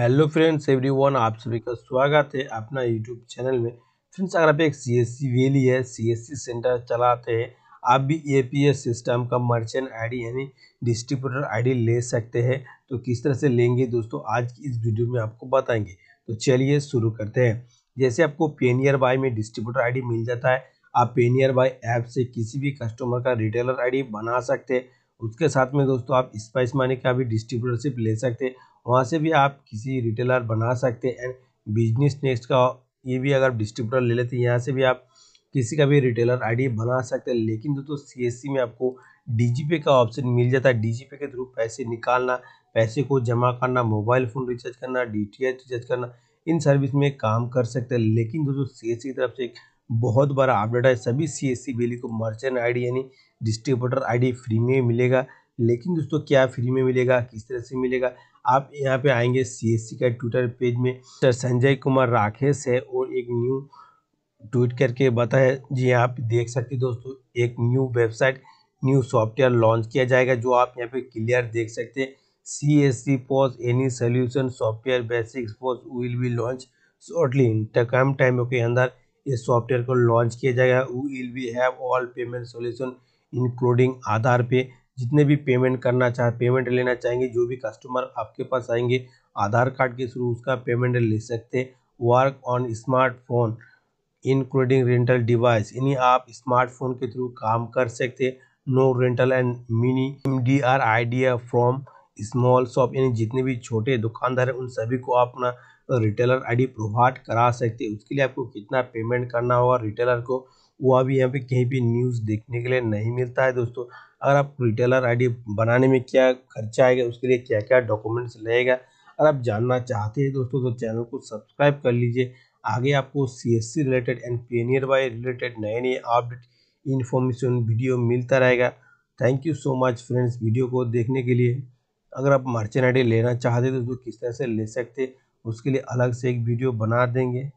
hello friends everyone आप सभी का स्वागत है अपना यूट्यूब चैनल में फ्रेंड्स अगर आप एक सी एस सी वेली है सी एस सी सेंटर चलाते हैं आप भी ए पी एस सिस्टम का मर्चेंट आईडी यानी डिस्ट्रीब्यूटर आईडी ले सकते हैं तो किस तरह से लेंगे दोस्तों आज की इस वीडियो में आपको बताएंगे तो चलिए शुरू करते हैं जैसे आपको पेनियर बाय में डिस्ट्रीब्यूटर डी मिल जाता है आप पेनियर बाय ऐप से किसी भी कस्टमर का रिटेलर डी बना सकते हैं उसके साथ में दोस्तों आप स्पाइस मनी का भी डिस्ट्रीब्यूटरशिप ले सकते हैं वहाँ से भी आप किसी रिटेलर बना सकते हैं एंड बिजनेस नेक्स्ट का ये भी अगर डिस्ट्रीब्यूटर ले लेते हैं यहाँ से भी आप किसी का भी रिटेलर आईडी बना सकते हैं लेकिन दोस्तों सी एस में आपको डीजीपे का ऑप्शन मिल जाता है डीजीपे के थ्रू पैसे निकालना पैसे को जमा करना मोबाइल फ़ोन रिचार्ज करना डी रिचार्ज करना इन सर्विस में काम कर सकते हैं लेकिन दोस्तों सी एस की तरफ से एक बहुत बड़ा अपडेट है सभी सी एस सी को मर्चेंट आई यानी डिस्ट्रीब्यूटर आई फ्री में मिलेगा लेकिन दोस्तों क्या फ्री में मिलेगा किस तरह से मिलेगा आप यहाँ पे आएंगे सी का ट्विटर पेज में संजय कुमार राकेश है और एक न्यू ट्वीट करके बताया जी यहाँ पे देख सकते दोस्तों एक new website new software launch किया जाएगा जो आप यहाँ पे क्लियर देख सकते हैं C S C POS any solution software basics POS will be launch shortly in कम टाइम के अंदर इस सॉफ्टवेयर को लॉन्च किया जाएगा will be have all payment solution including Aadhaar pay जितने भी पेमेंट करना चाहे पेमेंट लेना चाहेंगे जो भी कस्टमर आपके पास आएंगे आधार कार्ड के थ्रू उसका पेमेंट ले सकते work on smartphone including rental device यानी आप स्मार्टफोन के थ्रू काम कर सकते no rental and mini M D R idea from small shop यानी जितने भी छोटे दुकानदार हैं उन सभी को आप अपना रिटेलर आईडी प्रोवाइड करा सकते हैं उसके लिए आपको कितना पेमेंट करना होगा रिटेलर को वो अभी यहाँ पे कहीं भी न्यूज़ देखने के लिए नहीं मिलता है दोस्तों अगर आप रिटेलर आईडी बनाने में क्या खर्चा आएगा उसके लिए क्या क्या डॉक्यूमेंट्स लगेगा अगर आप जानना चाहते हैं दोस्तों तो चैनल को सब्सक्राइब कर लीजिए आगे आपको C S C related and PayNearby related नए नए अपडेट इन्फॉर्मेशन वीडियो मिलता रहेगा thank you so much friends video को देखने के लिए अगर आप मर्चेंट आई लेना चाहते तो दोस्तों किस तरह से ले सकते उसके लिए अलग से एक वीडियो बना देंगे